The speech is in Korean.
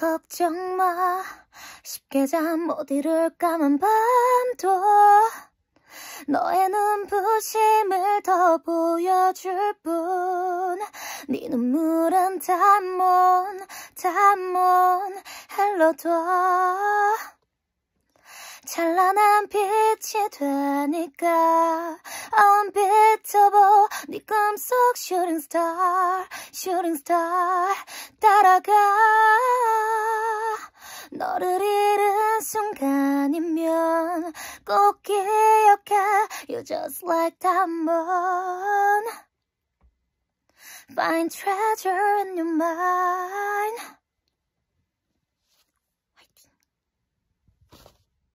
걱정 마 쉽게 잠 못 이룰 까만 밤도 너의 눈부심을 더 보여줄 뿐네 눈물은 단문 단문 흘러도 찬란한 빛이 되니까 unbeatable 네 꿈속 shooting star shooting star 따라가 너를 잃은 순간이면 꼭 기억해 You just like that moon Find treasure in your mind